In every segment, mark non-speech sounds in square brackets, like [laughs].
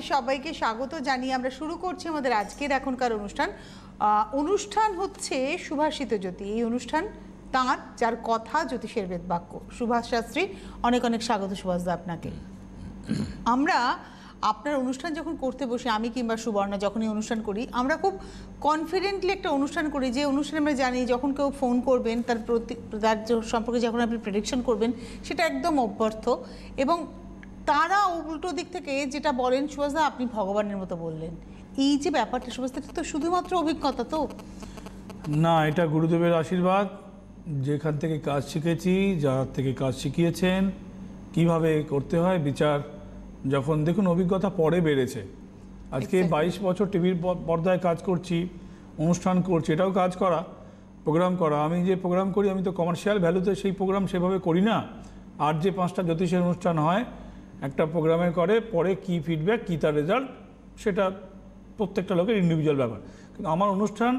আপনাদের সবাইকে স্বাগত জানিয়ে আমরা শুরু করছি আমাদের আজকের এখনকার অনুষ্ঠান অনুষ্ঠান হচ্ছে সুভাষিত জ্যোতি এই অনুষ্ঠান তাঁর যার কথা জ্যোতিষের বাক্য সুভাষ শাস্ত্রী অনেক অনেক স্বাগত দা আপনাকে আমরা আপনার অনুষ্ঠান যখন করতে বসি আমি কিংবা সুবর্ণা যখনই অনুষ্ঠান করি আমরা খুব কনফিডেন্টলি একটা অনুষ্ঠান করি যে অনুষ্ঠানে আমরা জানি যখন কেউ ফোন করবেন তার প্রতি তার সম্পর্কে যখন আপনি প্রেডিকশন করবেন সেটা একদম অভ্যর্থ এবং তারা উল্টো দিক থেকে যেটা বলেন সুভাষদা আপনি ভগবানের মতো বললেন এই যে ব্যাপারটা সুভাষদা তো শুধুমাত্র অভিজ্ঞতা তো না এটা গুরুদেবের আশীর্বাদ যেখান থেকে কাজ শিখেছি যার থেকে কাজ শিখিয়েছেন কিভাবে করতে হয় বিচার যখন দেখুন অভিজ্ঞতা পরে বেড়েছে আজকে বাইশ বছর টিভির পর্দায় কাজ করছি অনুষ্ঠান করছি এটাও কাজ করা প্রোগ্রাম করা আমি যে প্রোগ্রাম করি আমি তো কমার্শিয়াল ভ্যালুতে সেই প্রোগ্রাম সেভাবে করি না আর যে পাঁচটা জ্যোতিষের অনুষ্ঠান হয় একটা প্রোগ্রামে করে পরে কি ফিডব্যাক কী তার রেজাল্ট সেটা প্রত্যেকটা লোকের ইন্ডিভিজুয়াল ব্যাপার কিন্তু আমার অনুষ্ঠান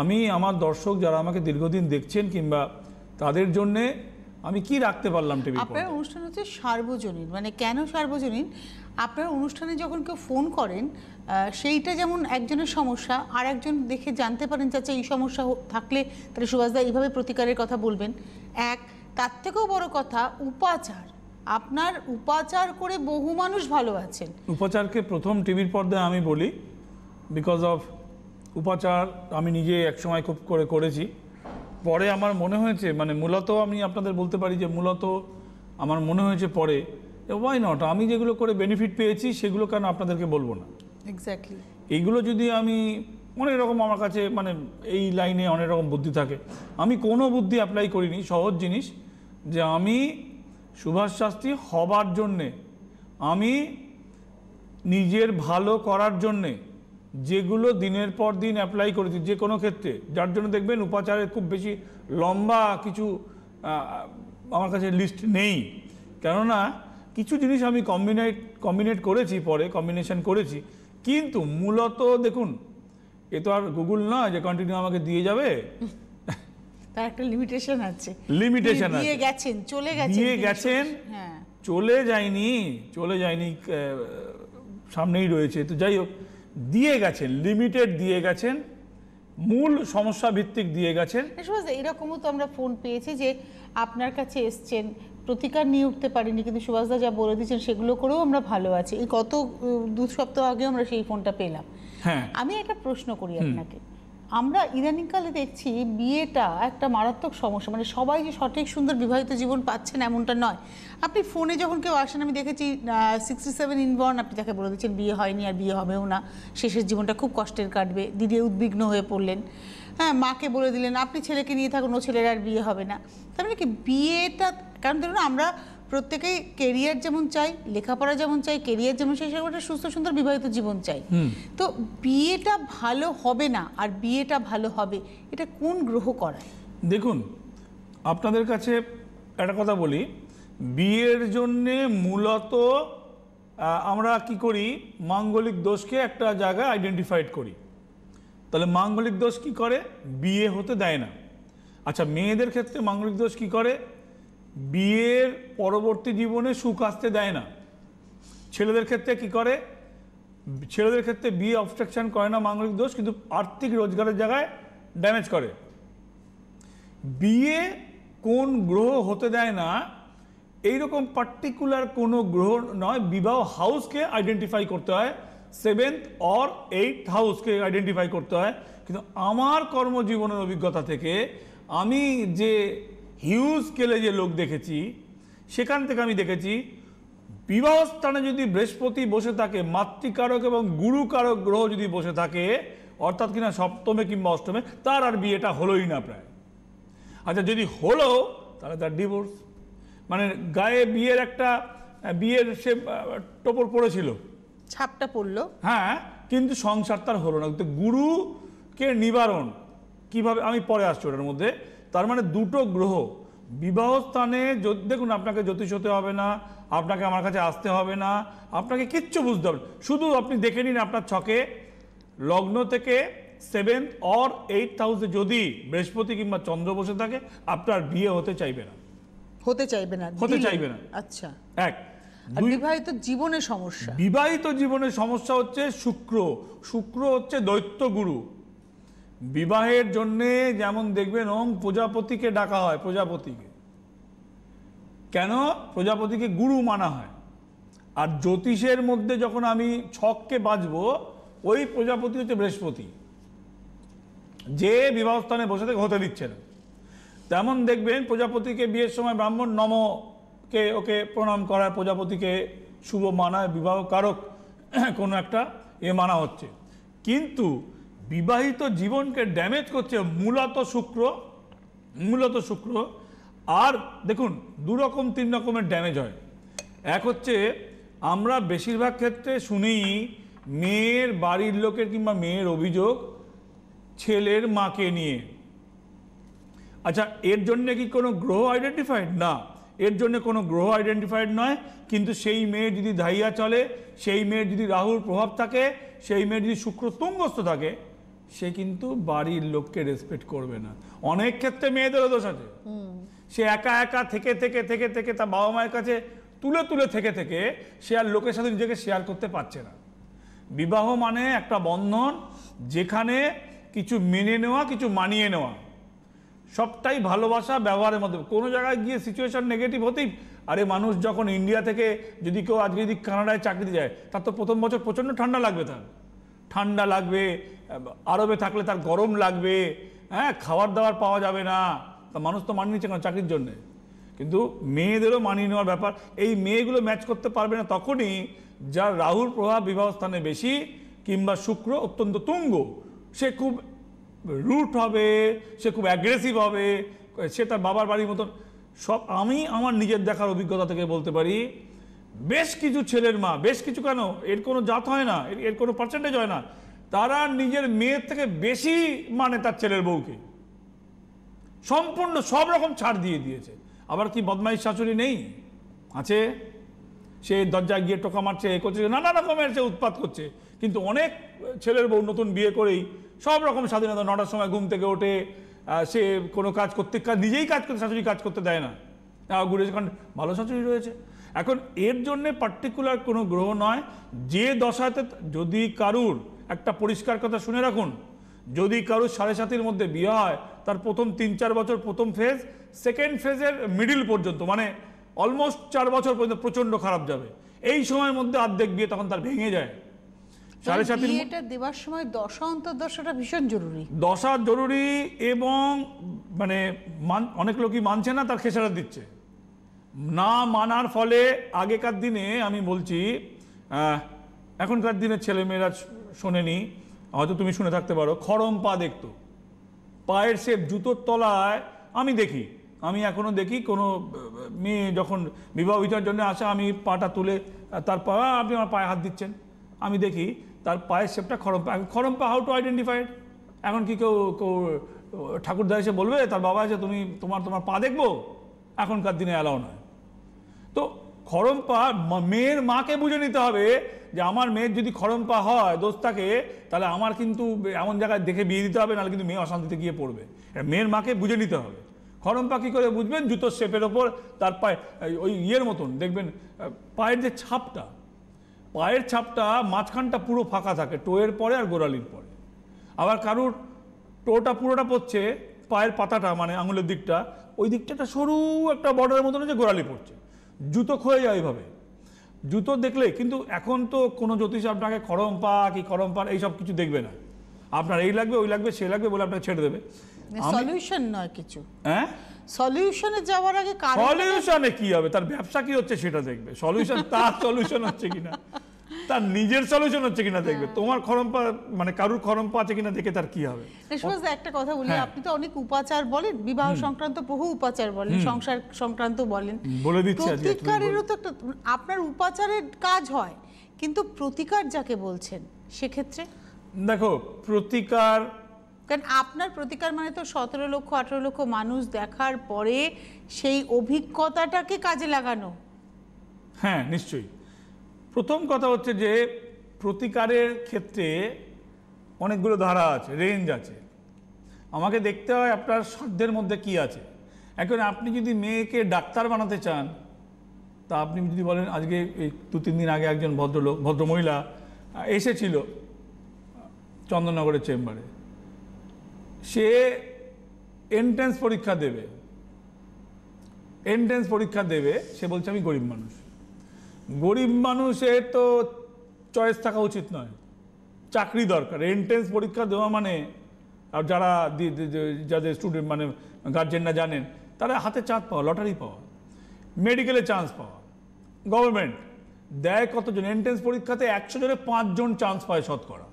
আমি আমার দর্শক যারা আমাকে দীর্ঘদিন দেখছেন কিংবা তাদের জন্যে আমি কি রাখতে পারলাম টিভি আপনার অনুষ্ঠান হচ্ছে সার্বজনীন মানে কেন সার্বজনীন আপনার অনুষ্ঠানে যখন কেউ ফোন করেন সেইটা যেমন একজনের সমস্যা আর একজন দেখে জানতে পারেন যে আচ্ছা এই সমস্যা থাকলে তাহলে সুভাষদা এইভাবে প্রতিকারের কথা বলবেন এক তার থেকেও বড় কথা উপাচার আপনার উপাচার করে বহু মানুষ ভালো আছেন উপাচারকে প্রথম টিভির পর্দায় আমি বলি বিকজ অফ উপাচার আমি নিজে একসময় খুব করে করেছি পরে আমার মনে হয়েছে মানে মূলত আমি আপনাদের বলতে পারি যে মূলত আমার মনে হয়েছে পরে ওয়াই নট আমি যেগুলো করে বেনিফিট পেয়েছি সেগুলো কেন আপনাদেরকে বলবো না এক্স্যাক্টলি এইগুলো যদি আমি অনেক রকম আমার কাছে মানে এই লাইনে অনেক রকম বুদ্ধি থাকে আমি কোনো বুদ্ধি অ্যাপ্লাই করিনি সহজ জিনিস যে আমি সুভাষ শাস্ত্রী হবার জন্যে আমি নিজের ভালো করার জন্যে যেগুলো দিনের পর দিন অ্যাপ্লাই করেছি যে কোনো ক্ষেত্রে যার জন্য দেখবেন উপাচারের খুব বেশি লম্বা কিছু আমার কাছে লিস্ট নেই কেননা কিছু জিনিস আমি কম্বিনেট কম্বিনেট করেছি পরে কম্বিনেশন করেছি কিন্তু মূলত দেখুন এ তো আর গুগল নয় যে কন্টিনিউ আমাকে দিয়ে যাবে তার একটা লিমিটেশন আছে লিমিটেশন আছে গেছেন চলে গেছেন নিয়ে গেছেন হ্যাঁ চলে যায়নি চলে যায়নি সামনেই রয়েছে তো যাই হোক দিয়ে গেছেন লিমিটেড দিয়ে গেছেন মূল সমস্যা ভিত্তিক দিয়ে গেছেন এরকমও তো আমরা ফোন পেয়েছি যে আপনার কাছে এসছেন প্রতিকার নিয়ে উঠতে পারিনি কিন্তু সুভাষদা যা বলে দিয়েছেন সেগুলো করেও আমরা ভালো আছি এই কত দু সপ্তাহ আগেও আমরা সেই ফোনটা পেলাম হ্যাঁ আমি একটা প্রশ্ন করি আপনাকে আমরা ইদানিংকালে দেখছি বিয়েটা একটা মারাত্মক সমস্যা মানে সবাই যে সঠিক সুন্দর বিবাহিত জীবন পাচ্ছেন এমনটা নয় আপনি ফোনে যখন কেউ আসেন আমি দেখেছি সিক্সটি সেভেন ইনবর্ন আপনি তাকে বলে দিচ্ছেন বিয়ে হয়নি আর বিয়ে হবেও না শেষের জীবনটা খুব কষ্টের কাটবে দিদি উদ্বিগ্ন হয়ে পড়লেন হ্যাঁ মাকে বলে দিলেন আপনি ছেলেকে নিয়ে থাকুন ও ছেলের আর বিয়ে হবে না তার মানে কি বিয়েটা কারণ ধরুন আমরা প্রত্যেকেই কেরিয়ার যেমন চাই লেখাপড়া যেমন চাই কেরিয়ার যেমন চাই সেরকম একটা সুস্থ সুন্দর বিবাহিত জীবন চাই তো বিয়েটা ভালো হবে না আর বিয়েটা ভালো হবে এটা কোন গ্রহ করায় দেখুন আপনাদের কাছে একটা কথা বলি বিয়ের জন্যে মূলত আমরা কি করি মাঙ্গলিক দোষকে একটা জায়গায় আইডেন্টিফাইড করি তাহলে মাঙ্গলিক দোষ কি করে বিয়ে হতে দেয় না আচ্ছা মেয়েদের ক্ষেত্রে মাঙ্গলিক দোষ কি করে বিয়ের পরবর্তী জীবনে সুখ আসতে দেয় না ছেলেদের ক্ষেত্রে কি করে ছেলেদের ক্ষেত্রে বিয়ে অবস্ট্রাকশন করে না মাঙ্গলিক দোষ কিন্তু আর্থিক রোজগারের জায়গায় ড্যামেজ করে বিয়ে কোন গ্রহ হতে দেয় না এইরকম পার্টিকুলার কোনো গ্রহ নয় বিবাহ হাউসকে আইডেন্টিফাই করতে হয় সেভেন্থ অর এইট হাউসকে আইডেন্টিফাই করতে হয় কিন্তু আমার কর্মজীবনের অভিজ্ঞতা থেকে আমি যে হিউজ স্কেলে যে লোক দেখেছি সেখান থেকে আমি দেখেছি বিবাহ স্থানে যদি বৃহস্পতি বসে থাকে মাতৃকারক এবং গুরুকারক গ্রহ যদি বসে থাকে অর্থাৎ কিনা সপ্তমে কিংবা অষ্টমে তার আর বিয়েটা হলোই না প্রায় আচ্ছা যদি হলো তাহলে তার ডিভোর্স মানে গায়ে বিয়ের একটা বিয়ের সে টোপর পড়েছিল ছাপটা পড়লো হ্যাঁ কিন্তু সংসার তার হলো না কিন্তু গুরুকে নিবারণ কিভাবে আমি পরে আসছি ওটার মধ্যে তার মানে দুটো গ্রহ বিবাহ স্থানে দেখুন আপনাকে জ্যোতিষ হতে হবে না আপনাকে আমার কাছে আসতে হবে না আপনাকে কিচ্ছু বুঝতে হবে শুধু আপনি দেখে নিন আপনার ছকে লগ্ন থেকে সেভেন্থ অর এইট হাউসে যদি বৃহস্পতি কিংবা চন্দ্র বসে থাকে আপনার বিয়ে হতে চাইবে না হতে চাইবে না হতে চাইবে না আচ্ছা এক বিবাহিত জীবনের সমস্যা বিবাহিত জীবনের সমস্যা হচ্ছে শুক্র শুক্র হচ্ছে দৈত্য গুরু বিবাহের জন্যে যেমন দেখবেন ওং প্রজাপতিকে ডাকা হয় প্রজাপতিকে কেন প্রজাপতিকে গুরু মানা হয় আর জ্যোতিষের মধ্যে যখন আমি ছককে বাঁচব ওই প্রজাপতি হচ্ছে বৃহস্পতি যে বিবাহস্থানে বসে থেকে হতে দিচ্ছে না তেমন দেখবেন প্রজাপতিকে বিয়ের সময় ব্রাহ্মণ নমকে ওকে প্রণাম করায় প্রজাপতিকে শুভ মানায় বিবাহ কারক [clears throat] কোনো একটা এ মানা হচ্ছে কিন্তু বিবাহিত জীবনকে ড্যামেজ করছে মূলত শুক্র মূলত শুক্র আর দেখুন দুরকম তিন রকমের ড্যামেজ হয় এক হচ্ছে আমরা বেশিরভাগ ক্ষেত্রে শুনি মেয়ের বাড়ির লোকের কিংবা মেয়ের অভিযোগ ছেলের মাকে নিয়ে আচ্ছা এর জন্য কি কোনো গ্রহ আইডেন্টিফাইড না এর জন্য কোনো গ্রহ আইডেন্টিফাইড নয় কিন্তু সেই মেয়ের যদি ধাইয়া চলে সেই মেয়ের যদি রাহুর প্রভাব থাকে সেই মেয়ের যদি শুক্র তুঙ্গস্থ থাকে সে কিন্তু বাড়ির লোককে রেসপেক্ট করবে না অনেক ক্ষেত্রে মেয়েদেরও দোষ আছে সে একা একা থেকে থেকে থেকে থেকে তার বাবা মায়ের কাছে তুলে তুলে থেকে থেকে সে আর লোকের সাথে নিজেকে শেয়ার করতে পারছে না বিবাহ মানে একটা বন্ধন যেখানে কিছু মেনে নেওয়া কিছু মানিয়ে নেওয়া সবটাই ভালোবাসা ব্যবহারের মধ্যে কোনো জায়গায় গিয়ে সিচুয়েশন নেগেটিভ হতেই আরে মানুষ যখন ইন্ডিয়া থেকে যদি কেউ আজকে যদি কানাডায় চাকরি যায় তার তো প্রথম বছর প্রচণ্ড ঠান্ডা লাগবে তার ঠান্ডা লাগবে আরবে থাকলে তার গরম লাগবে হ্যাঁ খাবার দাবার পাওয়া যাবে না তা মানুষ তো মানিয়ে নিচ্ছে কারণ চাকরির জন্যে কিন্তু মেয়েদেরও মানিয়ে নেওয়ার ব্যাপার এই মেয়েগুলো ম্যাচ করতে পারবে না তখনই যার রাহুর প্রভাব বিবাহ স্থানে বেশি কিংবা শুক্র অত্যন্ত তুঙ্গ সে খুব রুট হবে সে খুব অ্যাগ্রেসিভ হবে সে তার বাবার বাড়ির মতন সব আমি আমার নিজের দেখার অভিজ্ঞতা থেকে বলতে পারি বেশ কিছু ছেলের মা বেশ কিছু কেন এর কোনো জাত হয় না এর কোনো পার্সেন্টেজ হয় না তারা নিজের মেয়ের থেকে বেশি মানে তার ছেলের বউকে সম্পূর্ণ সব রকম ছাড় দিয়ে দিয়েছে আবার কি বদমাইশ শাশুড়ি নেই আছে সে দরজায় গিয়ে টোকা মারছে এ করছে নানা রকমের সে উৎপাত করছে কিন্তু অনেক ছেলের বউ নতুন বিয়ে করেই সব রকম স্বাধীনতা নটার সময় ঘুম থেকে ওঠে সে কোনো কাজ করতে নিজেই কাজ করতে শাশুড়ি কাজ করতে দেয় না ঘুরে যখন ভালো শাশুড়ি রয়েছে এখন এর জন্যে পার্টিকুলার কোনো গ্রহ নয় যে দশাতে যদি কারুর একটা পরিষ্কার কথা শুনে রাখুন যদি কারো সাড়ে সাতির মধ্যে বিয়ে হয় তার প্রথম তিন চার বছর প্রথম ফেজ সেকেন্ড ফেজের মিডিল পর্যন্ত মানে অলমোস্ট চার বছর পর্যন্ত প্রচণ্ড খারাপ যাবে এই সময়ের মধ্যে অর্ধেক বিয়ে তখন তার ভেঙে যায় সাড়ে সাতির এটা দেওয়ার সময় দশা অন্তর্দশাটা ভীষণ জরুরি দশা জরুরি এবং মানে অনেক লোকই মানছে না তার খেসারা দিচ্ছে না মানার ফলে আগেকার দিনে আমি বলছি এখনকার দিনের ছেলেমেয়েরা শোনেনি হয়তো তুমি শুনে থাকতে পারো খরম পা দেখতো পায়ের সে জুতোর তলায় আমি দেখি আমি এখনও দেখি কোনো মেয়ে যখন বিবাহ বিচার জন্য আসে আমি পাটা তুলে তার পা আপনি আমার পায়ে হাত দিচ্ছেন আমি দেখি তার পায়ের সেপটা খরম পা খরম পা হাউ টু আইডেন্টিফাইড এখন কি কেউ কেউ ঠাকুরদা এসে বলবে তার বাবা এসে তুমি তোমার তোমার পা দেখবো এখনকার দিনে অ্যালাউ নয় তো খরম পা মেয়ের মাকে বুঝে নিতে হবে যে আমার মেয়ের যদি খরম পা হয় দোস্তাকে তাহলে আমার কিন্তু এমন জায়গায় দেখে বিয়ে দিতে হবে নাহলে কিন্তু মেয়ে অশান্তিতে গিয়ে পড়বে মেয়ের মাকে বুঝে নিতে হবে খরম পা কী করে বুঝবেন জুতোর শেপের ওপর তার পায়ে ওই ইয়ের মতন দেখবেন পায়ের যে ছাপটা পায়ের ছাপটা মাঝখানটা পুরো ফাঁকা থাকে টোয়ের পরে আর গোড়ালির পরে আবার কারুর টোটা পুরোটা পড়ছে পায়ের পাতাটা মানে আঙুলের দিকটা ওই দিকটা একটা সরু একটা বর্ডারের মতন যে গোড়ালি পড়ছে জুতো ক্ষয়ে যায় এভাবে জুতো দেখলে কিন্তু এখন তো কোনো জ্যোতিষ আপনাকে খরম পা কি খরম পা এইসব কিছু দেখবে না আপনার এই লাগবে ওই লাগবে সে লাগবে বলে আপনাকে ছেড়ে দেবে সলিউশন মানে নয় কিছু হ্যাঁ সলিউশনে যাওয়ার আগে সলিউশনে কি হবে তার ব্যবসা কি হচ্ছে সেটা দেখবে সলিউশন তার সলিউশন হচ্ছে কিনা তার নিজের সলিউশন হচ্ছে কিনা দেখবে হ্যাঁ। তোমার খরম মানে কারুর খরম আছে কিনা দেখে তার কি হবে একটা কথা বলি হ্যাঁ। আপনি তো অনেক উপাচার বলেন বিবাহ সংক্রান্ত বহু উপাচার বলেন সংসার সংক্রান্ত বলেন বলে দিচ্ছি আপনার উপাচারের কাজ হয় কিন্তু প্রতিকার যাকে বলছেন সেক্ষেত্রে দেখো প্রতিকার কারণ আপনার প্রতিকার মানে তো সতেরো লক্ষ আঠেরো লক্ষ মানুষ দেখার পরে সেই অভিজ্ঞতাটাকে কাজে লাগানো হ্যাঁ নিশ্চয়ই প্রথম কথা হচ্ছে যে প্রতিকারের ক্ষেত্রে অনেকগুলো ধারা আছে রেঞ্জ আছে আমাকে দেখতে হয় আপনার সাধ্যের মধ্যে কি আছে এখন আপনি যদি মেয়েকে ডাক্তার বানাতে চান তা আপনি যদি বলেন আজকে এই দু তিন দিন আগে একজন ভদ্রলোক ভদ্রমহিলা এসেছিল চন্দননগরের চেম্বারে সে এন্ট্রেন্স পরীক্ষা দেবে এন্ট্রেন্স পরীক্ষা দেবে সে বলছে আমি গরিব মানুষ গরিব মানুষের তো চয়েস থাকা উচিত নয় চাকরি দরকার এন্ট্রেন্স পরীক্ষা দেওয়া মানে আর যারা যাদের স্টুডেন্ট মানে গার্জেনরা জানেন তারা হাতে চাঁদ পাওয়া লটারি পাওয়া মেডিকেলে চান্স পাওয়া গভর্নমেন্ট দেয় কতজন এন্ট্রেন্স পরীক্ষাতে একশো জনে পাঁচজন চান্স পায় শতকরা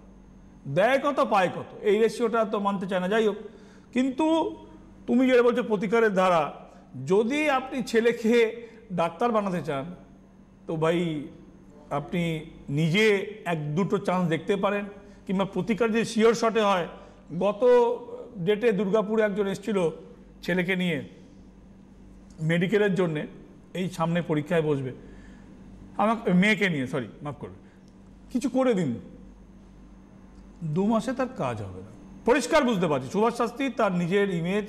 দেয় কত পায় কত এই রেশিওটা তো মানতে চায় না যাই হোক কিন্তু তুমি যেটা বলছো প্রতিকারের ধারা যদি আপনি ছেলেকে ডাক্তার বানাতে চান তো ভাই আপনি নিজে এক দুটো চান্স দেখতে পারেন কিংবা প্রতিকার যে শিওর শটে হয় গত ডেটে দুর্গাপুরে একজন এসেছিল ছেলেকে নিয়ে মেডিকেলের জন্যে এই সামনে পরীক্ষায় বসবে আমাকে মেয়েকে নিয়ে সরি মাফ করবে কিছু করে দিন দু মাসে তার কাজ হবে না পরিষ্কার বুঝতে পারছি সুভাষ শাস্ত্রী তার নিজের ইমেজ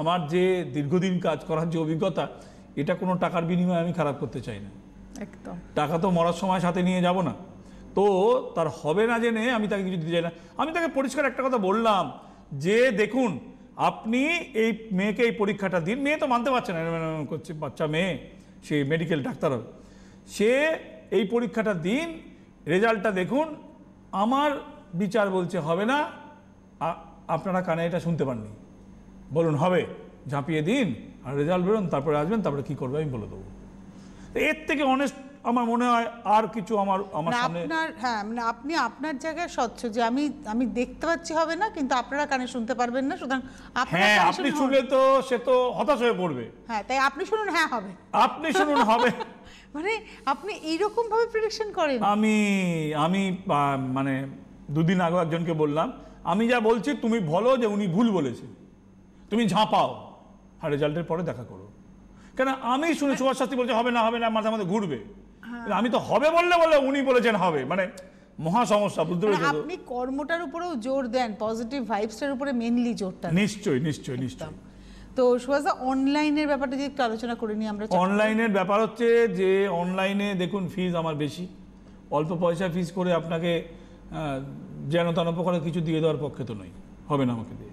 আমার যে দীর্ঘদিন কাজ করার যে অভিজ্ঞতা এটা কোনো টাকার বিনিময়ে আমি খারাপ করতে চাই না টাকা তো মরার সময় সাথে নিয়ে যাব না তো তার হবে না জেনে আমি তাকে কিছু দিতে চাই না আমি তাকে পরিষ্কার একটা কথা বললাম যে দেখুন আপনি এই মেয়েকে এই পরীক্ষাটা দিন মেয়ে তো মানতে পারছে না করছে বাচ্চা মেয়ে সে মেডিকেল ডাক্তার হবে সে এই পরীক্ষাটা দিন রেজাল্টটা দেখুন আমার বিচার বলছে হবে না আপনারা কানে এটা শুনতে পাননি বলুন হবে ঝাঁপিয়ে দিন আর রেজাল্ট বেরোন তারপরে আসবেন তারপরে কী করবে আমি বলে দেবো এর থেকে অনেক আমার মনে হয় আর কিছু আমার আমার সামনে আপনার হ্যাঁ মানে আপনি আপনার জায়গায় স্বচ্ছ যে আমি আমি দেখতে পাচ্ছি হবে না কিন্তু আপনারা কানে শুনতে পারবেন না সুতরাং হ্যাঁ আপনি শুনলে তো সে তো হতাশ হয়ে পড়বে হ্যাঁ তাই আপনি শুনুন হ্যাঁ হবে আপনি শুনুন হবে [laughs] মানে আপনি এইরকম ভাবে প্রেডিকশন করেন আমি আমি মানে দুদিন আগে একজনকে বললাম আমি যা বলছি তুমি বলো যে উনি ভুল বলেছে তুমি ঝাঁপাও আর রেজাল্টের পরে দেখা করো কেন আমি শুনেছি হ্যাঁ। সুভাষ শাস্ত্রী বলছে হবে না হবে না মাঝে মাঝে ঘুরবে হ্যাঁ। আমি তো হবে বললে বলে উনি বলেছেন হবে মানে মহা সমস্যা বুঝতে মানে পেরেছেন আপনি কর্মটার উপরেও জোর দেন পজিটিভ ভাইবসটার উপরে মেইনলি জোরটা নিশ্চয়ই নিশ্চয়ই নিশ্চয়ই তো সুভাষদা অনলাইনের ব্যাপারটা যদি একটু আলোচনা করে নিই আমরা অনলাইনের ব্যাপার হচ্ছে যে অনলাইনে দেখুন ফিজ আমার বেশি অল্প পয়সা ফিজ করে আপনাকে যেন তেন প্রকারে কিছু দিয়ে দেওয়ার পক্ষে তো নয় হবে না আমাকে দিয়ে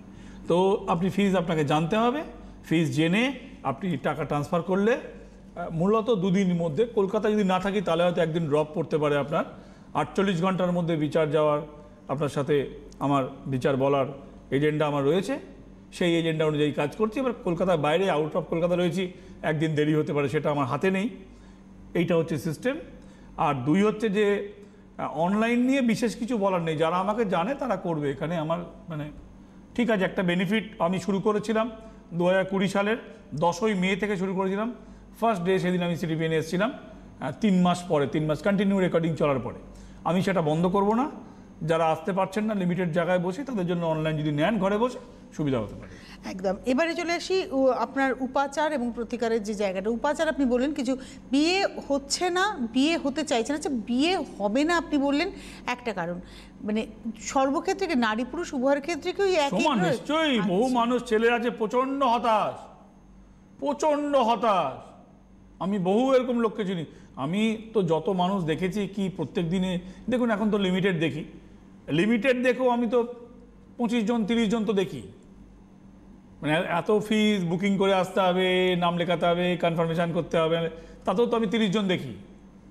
তো আপনি ফিজ আপনাকে জানতে হবে ফিজ জেনে আপনি টাকা ট্রান্সফার করলে মূলত দুদিনের মধ্যে কলকাতা যদি না থাকি তাহলে হয়তো একদিন ড্রপ পড়তে পারে আপনার আটচল্লিশ ঘন্টার মধ্যে বিচার যাওয়ার আপনার সাথে আমার বিচার বলার এজেন্ডা আমার রয়েছে সেই এজেন্ডা অনুযায়ী কাজ করছি এবার কলকাতার বাইরে আউট অফ কলকাতা রয়েছি একদিন দেরি হতে পারে সেটা আমার হাতে নেই এইটা হচ্ছে সিস্টেম আর দুই হচ্ছে যে অনলাইন নিয়ে বিশেষ কিছু বলার নেই যারা আমাকে জানে তারা করবে এখানে আমার মানে ঠিক আছে একটা বেনিফিট আমি শুরু করেছিলাম দু হাজার সালের দশই মে থেকে শুরু করেছিলাম ফার্স্ট ডে সেদিন আমি সিটি পেনে এসেছিলাম তিন মাস পরে তিন মাস কন্টিনিউ রেকর্ডিং চলার পরে আমি সেটা বন্ধ করব না যারা আসতে পারছেন না লিমিটেড জায়গায় বসে তাদের জন্য অনলাইন যদি নেন ঘরে বসে সুবিধা হতে পারে একদম এবারে চলে আসি আপনার উপাচার এবং প্রতিকারের যে জায়গাটা উপাচার আপনি বললেন কিছু বিয়ে হচ্ছে না বিয়ে হতে চাইছে না আচ্ছা বিয়ে হবে না আপনি বললেন একটা কারণ মানে সর্বক্ষেত্রে নারী পুরুষ উভয়ের ক্ষেত্রে কি নিশ্চয়ই আচ্ছা। বহু মানুষ ছেলে আছে প্রচণ্ড হতাশ প্রচণ্ড হতাশ আমি বহু এরকম লোককে চিনি আমি তো যত মানুষ দেখেছি কি প্রত্যেক দিনে দেখুন এখন তো লিমিটেড দেখি লিমিটেড দেখো আমি তো পঁচিশ জন তিরিশ জন তো দেখি মানে এত ফিস বুকিং করে আসতে হবে নাম লেখাতে হবে কনফার্মেশান করতে হবে মানে তাতেও তো আমি তিরিশ জন দেখি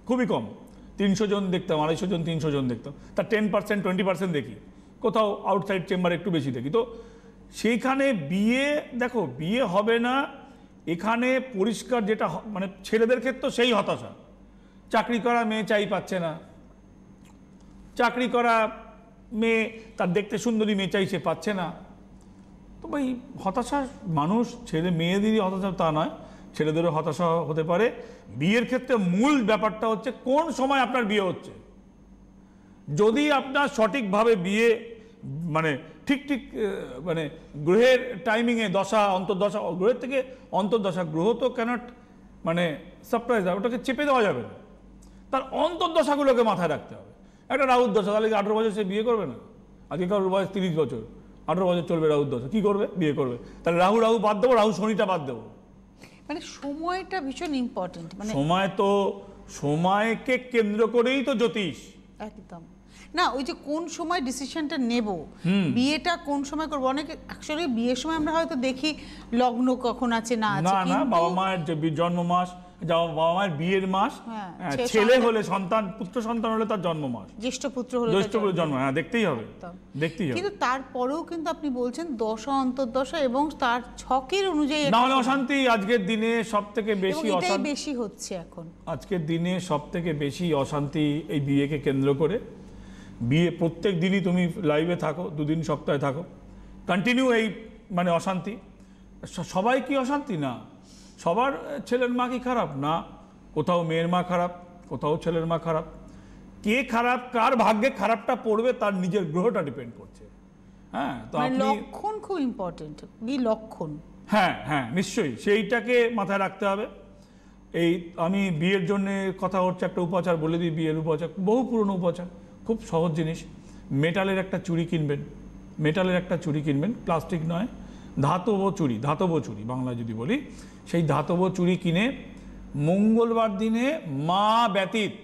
খুবই কম তিনশো জন দেখতাম আড়াইশো জন তিনশো জন দেখতাম তার টেন পার্সেন্ট টোয়েন্টি পার্সেন্ট দেখি কোথাও আউটসাইড চেম্বার একটু বেশি দেখি তো সেইখানে বিয়ে দেখো বিয়ে হবে না এখানে পরিষ্কার যেটা মানে ছেলেদের ক্ষেত্রে সেই হতাশা চাকরি করা মেয়ে চাই পাচ্ছে না চাকরি করা মেয়ে তার দেখতে সুন্দরী মেয়ে চাই সে পাচ্ছে না তো ভাই হতাশা মানুষ ছেলে মেয়েদেরই হতাশা তা নয় ছেলেদেরও হতাশা হতে পারে বিয়ের ক্ষেত্রে মূল ব্যাপারটা হচ্ছে কোন সময় আপনার বিয়ে হচ্ছে যদি আপনার সঠিকভাবে বিয়ে মানে ঠিক ঠিক মানে গ্রহের টাইমিংয়ে দশা অন্তর্দশা গ্রহের থেকে অন্তর্দশা গ্রহ তো ক্যানট মানে সারপ্রাইজ দেয় ওটাকে চেপে দেওয়া যাবে না তার অন্তর্দশাগুলোকে মাথায় রাখতে হবে একটা রাহুর দশা তাহলে আঠেরো বছর সে বিয়ে করবে না আজকে কারোর বয়স তিরিশ বছর আঠারো বছর চলবে রাহু দশা কী করবে বিয়ে করবে তাহলে রাহু রাহু বাদ দেবো রাহু শনিটা বাদ দেবো মানে সময়টা ভীষণ ইম্পর্টেন্ট মানে সময় তো সময়কে কেন্দ্র করেই তো জ্যোতিষ একদম না ওই যে কোন সময় ডিসিশনটা নেব বিয়েটা কোন সময় করব অনেক অ্যাকচুয়ালি বিয়ের সময় আমরা হয়তো দেখি লগ্ন কখন আছে না আছে না বাবা মায়ের জন্ম মাস বাবা মায়ের বিয়ের মাস হ্যাঁ, হ্যাঁ, ছেলে হলে সন্তান পুত্র সন্তান হলে তার জন্ম মাস জ্যেষ্ঠ পুত্র হলে জ্যেষ্ঠ পুত্র জন্ম হ্যাঁ দেখতেই হবে দেখতেই হবে কিন্তু তারপরেও কিন্তু আপনি বলছেন দশা অন্তর্দশা এবং তার ছকের অনুযায়ী না অশান্তি আজকের দিনে সবথেকে বেশি অশান্তি বেশি হচ্ছে এখন আজকের দিনে সবথেকে বেশি অশান্তি এই বিয়েকে কেন্দ্র করে বিয়ে প্রত্যেক দিনই তুমি লাইভে থাকো দুদিন সপ্তাহে থাকো কন্টিনিউ এই মানে অশান্তি সবাই কি অশান্তি না সবার ছেলের মা কি খারাপ না কোথাও মেয়ের মা খারাপ কোথাও ছেলের মা খারাপ কে খারাপ কার ভাগ্যে খারাপটা পড়বে তার নিজের গ্রহটা ডিপেন্ড করছে হ্যাঁ তো মানে খুব ইম্পর্টেন্ট লক্ষণ হ্যাঁ হ্যাঁ নিশ্চয়ই সেইটাকে মাথায় রাখতে হবে এই আমি বিয়ের জন্য কথা হচ্ছে একটা উপাচার বলে দিই বিয়ের উপাচার বহু পুরনো উপাচার খুব সহজ জিনিস মেটালের একটা চুড়ি কিনবেন মেটালের একটা চুড়ি কিনবেন প্লাস্টিক নয় ধাতব চুড়ি ধাতব চুড়ি বাংলায় যদি বলি সেই ধাতব চুড়ি কিনে মঙ্গলবার দিনে মা ব্যতীত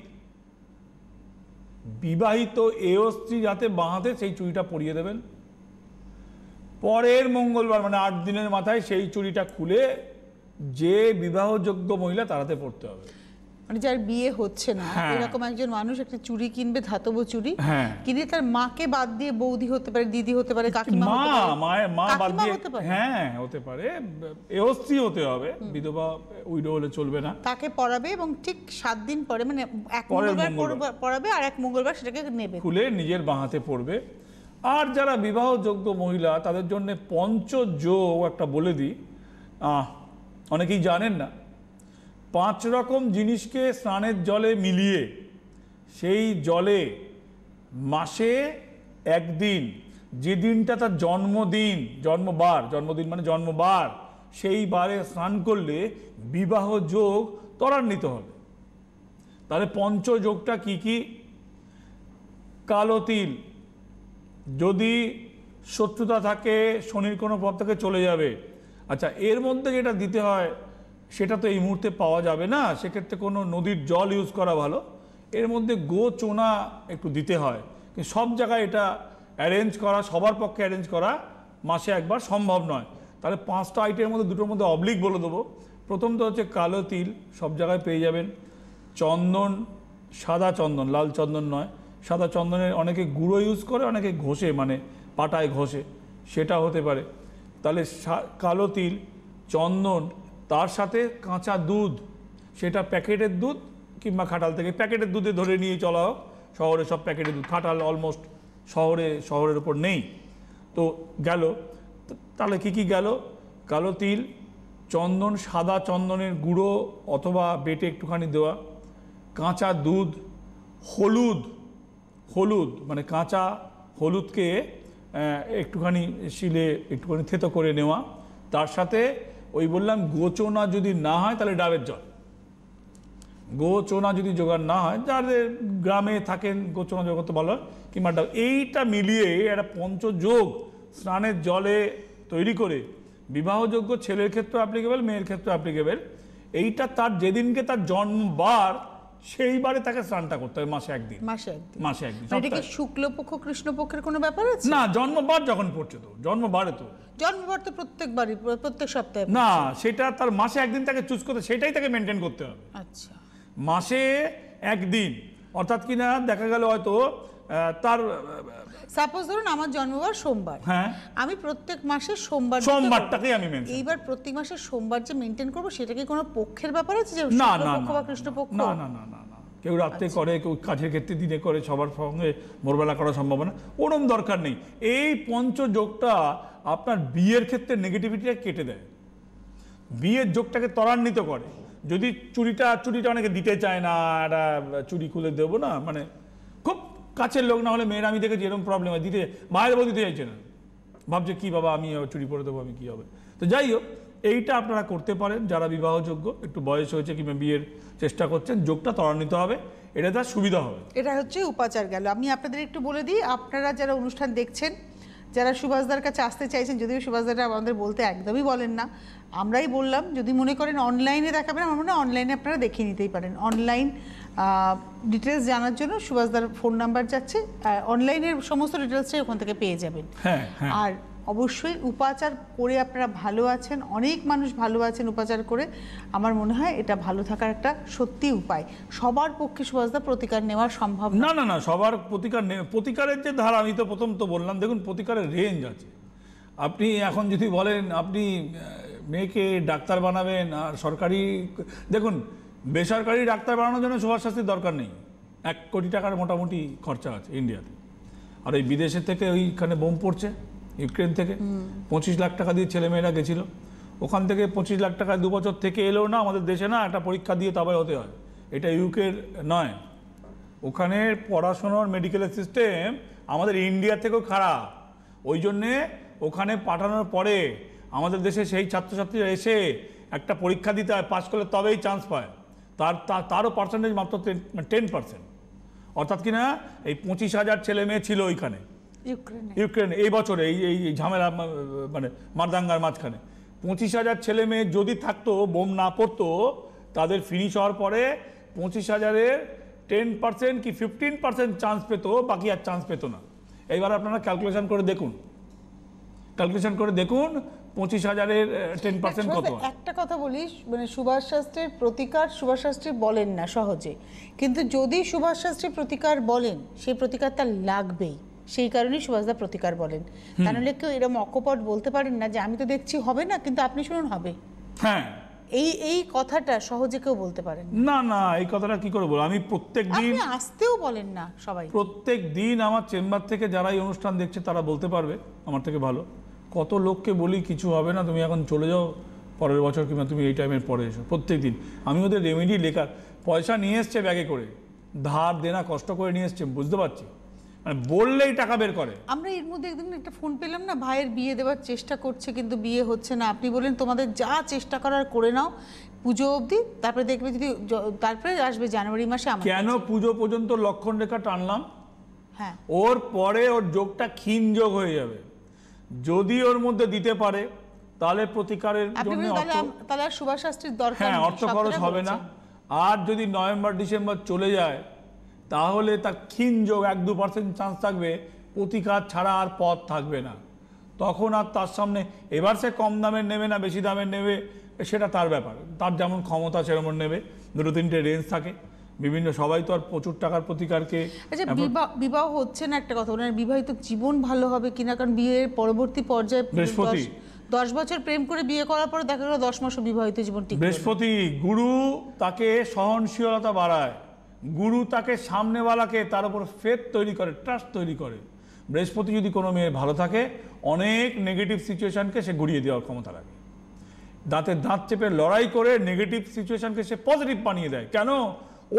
বিবাহিত এ স্ত্রী যাতে বাঁধে সেই চুড়িটা পরিয়ে দেবেন পরের মঙ্গলবার মানে আট দিনের মাথায় সেই চুড়িটা খুলে যে বিবাহযোগ্য মহিলা তারাতে পড়তে হবে মানে যার বিয়ে হচ্ছে না হ্যাঁ। এরকম একজন মানুষ একটা চুরি কিনবে ধাতব চুরি হ্যাঁ। কিনে তার মাকে বাদ দিয়ে বৌদি হতে পারে দিদি হতে পারে কাকিমা হতে পারে মা মা বাদ দিয়ে হ্যাঁ হতে পারে এহস্থি হতে হবে বিধবা উইডো হলে চলবে না তাকে পড়াবে এবং ঠিক সাত দিন পরে মানে এক মঙ্গলবার পড়াবে আর এক মঙ্গলবার সেটাকে নেবে খুলে নিজের বাঁহাতে পড়বে আর যারা বিবাহযোগ্য মহিলা তাদের জন্য পঞ্চ পঞ্চযোগ একটা বলে দিই অনেকেই জানেন না পাঁচ রকম জিনিসকে স্নানের জলে মিলিয়ে সেই জলে মাসে একদিন যে দিনটা তার জন্মদিন জন্মবার জন্মদিন মানে জন্মবার সেই বারে স্নান করলে বিবাহ যোগ ত্বরান্বিত হবে তাহলে পঞ্চযোগটা কি কি কালো তিল যদি শত্রুতা থাকে শনির কোনো পথ থেকে চলে যাবে আচ্ছা এর মধ্যে যেটা দিতে হয় সেটা তো এই মুহূর্তে পাওয়া যাবে না সেক্ষেত্রে কোনো নদীর জল ইউজ করা ভালো এর মধ্যে গো চোনা একটু দিতে হয় কিন্তু সব জায়গায় এটা অ্যারেঞ্জ করা সবার পক্ষে অ্যারেঞ্জ করা মাসে একবার সম্ভব নয় তাহলে পাঁচটা আইটেমের মধ্যে দুটোর মধ্যে অবলিক বলে দেবো প্রথম তো হচ্ছে কালো তিল সব জায়গায় পেয়ে যাবেন চন্দন সাদা চন্দন লাল চন্দন নয় সাদা চন্দনের অনেকে গুঁড়ো ইউজ করে অনেকে ঘষে মানে পাটায় ঘষে সেটা হতে পারে তাহলে কালো তিল চন্দন তার সাথে কাঁচা দুধ সেটা প্যাকেটের দুধ কিংবা খাটাল থেকে প্যাকেটের দুধে ধরে নিয়ে চলা হোক শহরে সব প্যাকেটের দুধ খাটাল অলমোস্ট শহরে শহরের ওপর নেই তো গেল তাহলে কী কী গেল কালো তিল চন্দন সাদা চন্দনের গুঁড়ো অথবা বেটে একটুখানি দেওয়া কাঁচা দুধ হলুদ হলুদ মানে কাঁচা হলুদকে একটুখানি শিলে একটুখানি থেতো করে নেওয়া তার সাথে ওই বললাম গোচনা যদি না হয় তাহলে ডাবের জল গোচনা যদি জোগাড় না হয় যাদের গ্রামে থাকেন গোচনা জগৎ তো ভালো কিংবা ডাব এইটা মিলিয়ে একটা পঞ্চযোগ স্নানের জলে তৈরি করে বিবাহযোগ্য ছেলের ক্ষেত্রে অ্যাপ্লিকেবেল মেয়ের ক্ষেত্রে অ্যাপ্লিকেবেল এইটা তার যেদিনকে তার জন্মবার সেইবারে তাকে স্নানটা করতে হবে মাসে একদিন মাসে একদিন মাসে একদিন মানে শুক্লপক্ষ কৃষ্ণপক্ষের কোনো ব্যাপার আছে না জন্মবার যখন পড়ছে তো জন্মবারে তো জন্মবার তো প্রত্যেকবারই প্রত্যেক সপ্তাহে না সেটা তার মাসে একদিন তাকে চুজ করতে সেটাই তাকে মেনটেন করতে হবে আচ্ছা মাসে একদিন অর্থাৎ কিনা দেখা গেল হয়তো তার সাপোজ ধরুন আমার জন্মবার সোমবার হ্যাঁ আমি প্রত্যেক মাসে সোমবার সোমবারটাকেই আমি মেনশন এইবার প্রত্যেক মাসে সোমবার যে মেইনটেইন করব সেটা কি কোনো পক্ষের ব্যাপার আছে যে না না বা কৃষ্ণ না না না না না কেউ রাত্রে আচ্ছা। করে কেউ কাজের ক্ষেত্রে দিনে করে সবার সঙ্গে মোরবেলা করা সম্ভব না ওরম দরকার নেই এই পঞ্চযোগটা আপনার বিয়ের ক্ষেত্রে নেগেটিভিটিটা কেটে দেয় বিয়ের যোগটাকে ত্বরান্বিত করে যদি চুরিটা চুরিটা অনেকে দিতে চায় না একটা চুরি খুলে দেবো না মানে খুব কাছের লোক না হলে মেয়েরা আমি দেখেছি এরকম প্রবলেম হয় দিতে বাইরে বউ দিতে চাইছে না ভাবছে কী বাবা আমি চুরি করে দেবো আমি কী হবে তো যাই হোক এইটা আপনারা করতে পারেন যারা বিবাহযোগ্য একটু বয়স হয়েছে কিংবা বিয়ের চেষ্টা করছেন যোগটা ত্বরান্বিত হবে এটা তার সুবিধা হবে এটা হচ্ছে উপাচার গেল আমি আপনাদের একটু বলে দিই আপনারা যারা অনুষ্ঠান দেখছেন যারা সুভাষদার কাছে আসতে চাইছেন যদিও সুভাষদারটা আমাদের বলতে একদমই বলেন না আমরাই বললাম যদি মনে করেন অনলাইনে দেখাবেন আমার মনে অনলাইনে আপনারা দেখিয়ে নিতেই পারেন অনলাইন ডিটেলস জানার জন্য সুভাষদার ফোন নাম্বার যাচ্ছে অনলাইনের সমস্ত ডিটেলসটাই ওখান থেকে পেয়ে যাবেন হ্যাঁ, হ্যাঁ। আর অবশ্যই উপাচার করে আপনারা ভালো আছেন অনেক মানুষ ভালো আছেন উপাচার করে আমার মনে হয় এটা ভালো থাকার একটা সত্যি উপায় সবার পক্ষে সুভাষদা প্রতিকার নেওয়া সম্ভব না না না সবার প্রতিকার প্রতিকারের যে ধারা আমি তো প্রথম তো বললাম দেখুন প্রতিকারের রেঞ্জ আছে আপনি এখন যদি বলেন আপনি মেয়েকে ডাক্তার বানাবেন আর সরকারি দেখুন বেসরকারি ডাক্তার বানানোর জন্য সুভাষ শাস্তির দরকার নেই এক কোটি টাকার মোটামুটি খরচা আছে ইন্ডিয়াতে আর ওই বিদেশের থেকে ওইখানে বোম পড়ছে ইউক্রেন থেকে পঁচিশ লাখ টাকা দিয়ে ছেলেমেয়েরা গেছিলো ওখান থেকে পঁচিশ লাখ টাকা দু বছর থেকে এলেও না আমাদের দেশে না একটা পরীক্ষা দিয়ে তবে হতে হয় এটা ইউকের নয় ওখানে পড়াশোনার মেডিকেলের সিস্টেম আমাদের ইন্ডিয়া থেকেও খারাপ ওই জন্যে ওখানে পাঠানোর পরে আমাদের দেশে সেই ছাত্রছাত্রীরা এসে একটা পরীক্ষা দিতে হয় পাশ করলে তবেই চান্স পায় তার তারও পার্সেন্টেজ মাত্র টেন পার্সেন্ট অর্থাৎ কিনা এই পঁচিশ হাজার ছেলে মেয়ে ছিল ওইখানে ইউক্রেন এই বছরে এই এই ঝামেলা মানে মারদাঙ্গার মাঝখানে পঁচিশ হাজার ছেলে মেয়ে যদি থাকতো বোম না পড়তো তাদের ফিনিশ হওয়ার পরে পঁচিশ হাজারের টেন পার্সেন্ট কি ফিফটিন পার্সেন্ট চান্স পেতো বাকি আর চান্স পেতো না এইবার আপনারা ক্যালকুলেশন করে দেখুন ক্যালকুলেশন করে দেখুন পঁচিশ হাজারের টেন পার্সেন্ট কত একটা কথা বলিস মানে সুভাষ শাস্ত্রীর প্রতিকার সুভাষ শাস্ত্রী বলেন না সহজে কিন্তু যদি সুভাষ শাস্ত্রী প্রতিকার বলেন সেই প্রতিকার তার লাগবেই সেই কারণে সুভাষদা প্রতিকার বলেন তাহলে কেউ এরকম অকপট বলতে পারেন না যে আমি তো দেখছি হবে না কিন্তু আপনি শুনুন হবে হ্যাঁ এই এই কথাটা সহজে কেউ বলতে পারেন না না এই কথাটা কি করে বলবো আমি প্রত্যেক দিন আসতেও বলেন না সবাই প্রত্যেক দিন আমার চেম্বার থেকে যারা এই অনুষ্ঠান দেখছে তারা বলতে পারবে আমার থেকে ভালো কত লোককে বলি কিছু হবে না তুমি এখন চলে যাও পরের বছর কিংবা তুমি এই টাইমের পরে এসো প্রত্যেক দিন আমি ওদের রেমেডি লেখার পয়সা নিয়ে এসছে ব্যাগে করে ধার দেনা কষ্ট করে নিয়ে এসছে বুঝতে পারছি মানে বললেই টাকা বের করে আমরা এর মধ্যে একদিন একটা ফোন পেলাম না ভাইয়ের বিয়ে দেওয়ার চেষ্টা করছে কিন্তু বিয়ে হচ্ছে না আপনি বললেন তোমাদের যা চেষ্টা করার করে নাও পুজো অবধি তারপরে দেখবে যদি তারপরে আসবে জানুয়ারি মাসে কেন পুজো পর্যন্ত লক্ষণ রেখা টানলাম হ্যাঁ ওর পরে ওর যোগটা ক্ষীণ যোগ হয়ে যাবে যদি ওর মধ্যে দিতে পারে তাহলে প্রতিকারের জন্য তাহলে সুভাষ শাস্ত্রীর দরকার হ্যাঁ অর্থ খরচ হবে না আর যদি নভেম্বর ডিসেম্বর চলে যায় তাহলে তার ক্ষীণ যোগ এক দু পার্সেন্ট চান্স থাকবে প্রতিকার ছাড়া আর পথ থাকবে না তখন আর তার সামনে এবার সে কম দামের নেবে না বেশি দামের নেবে সেটা তার ব্যাপার তার যেমন ক্ষমতা সেরকম নেবে দুটো তিনটে রেঞ্জ থাকে বিভিন্ন সবাই তো আর প্রচুর টাকার প্রতিকারকে আচ্ছা বিবাহ হচ্ছে না একটা কথা ওনার মানে বিবাহিত জীবন ভালো হবে কিনা কারণ বিয়ের পরবর্তী পর্যায়ে বৃহস্পতি দশ বছর প্রেম করে বিয়ে করার পরে দেখা গেল দশ মাস বিবাহিত জীবন বৃহস্পতি গুরু তাকে সহনশীলতা বাড়ায় গুরু তাকে সামনেওয়ালাকে তার উপর ফেথ তৈরি করে ট্রাস্ট তৈরি করে বৃহস্পতি যদি কোনো মেয়ে ভালো থাকে অনেক নেগেটিভ সিচুয়েশানকে সে ঘুরিয়ে দেওয়ার ক্ষমতা রাখে দাঁতে দাঁত চেপে লড়াই করে নেগেটিভ সিচুয়েশানকে সে পজিটিভ বানিয়ে দেয় কেন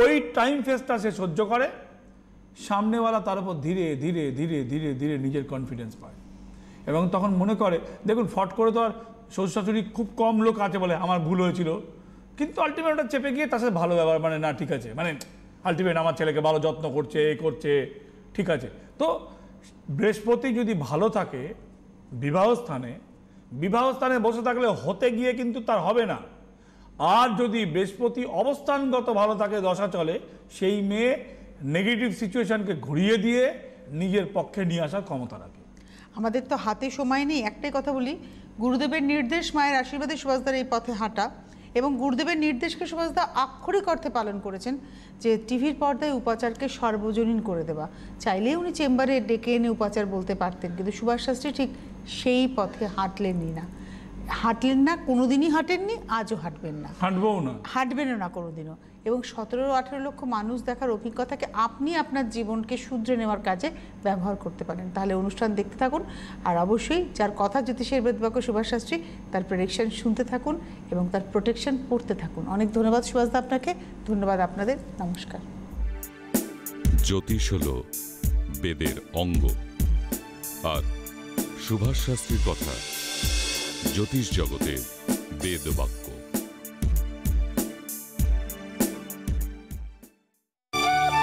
ওই টাইম ফেসটা সে সহ্য করে সামনেওয়ালা তার উপর ধীরে ধীরে ধীরে ধীরে ধীরে নিজের কনফিডেন্স পায় এবং তখন মনে করে দেখুন ফট করে তো আর শ্বশুর শাশুড়ি খুব কম লোক আছে বলে আমার ভুল হয়েছিল কিন্তু আলটিমেট ওটা চেপে গিয়ে তার সাথে ভালো ব্যবহার মানে না ঠিক আছে মানে আলটিমেট আমার ছেলেকে ভালো যত্ন করছে এ করছে ঠিক আছে তো বৃহস্পতি যদি ভালো থাকে বিবাহ স্থানে বিবাহ স্থানে বসে থাকলে হতে গিয়ে কিন্তু তার হবে না আর যদি বৃহস্পতি অবস্থানগত ভালো থাকে দশা চলে সেই মেয়ে নেগেটিভ সিচুয়েশানকে ঘুরিয়ে দিয়ে নিজের পক্ষে নিয়ে আসার ক্ষমতা রাখে আমাদের তো হাতে সময় নেই একটাই কথা বলি গুরুদেবের নির্দেশ মায়ের আশীর্বাদে সুভাষদার এই পথে হাঁটা এবং গুরুদেবের নির্দেশকে সুভাষদা আক্ষরিক অর্থে পালন করেছেন যে টিভির পর্দায় উপাচারকে সর্বজনীন করে দেওয়া চাইলে উনি চেম্বারে ডেকে এনে উপাচার বলতে পারতেন কিন্তু সুভাষ শাস্ত্রী ঠিক সেই পথে হাঁটলেনই না হাঁটলেন না কোনোদিনই হাঁটেননি আজও হাঁটবেন না হাঁটবেও না হাঁটবেনও না কোনোদিনও এবং সতেরো আঠেরো লক্ষ মানুষ দেখার অভিজ্ঞতাকে আপনি আপনার জীবনকে শুধরে নেওয়ার কাজে ব্যবহার করতে পারেন তাহলে অনুষ্ঠান দেখতে থাকুন আর অবশ্যই যার কথা জ্যোতিষের বেদবাক্য সুভাষ শাস্ত্রী তার প্রেডিকশন শুনতে থাকুন এবং তার প্রোটেকশন পড়তে থাকুন অনেক ধন্যবাদ সুভাষদা আপনাকে ধন্যবাদ আপনাদের নমস্কার জ্যোতিষ হল বেদের অঙ্গ আর সুভাষ শাস্ত্রীর কথা জ্যোতিষ জগতে বেদবাক্য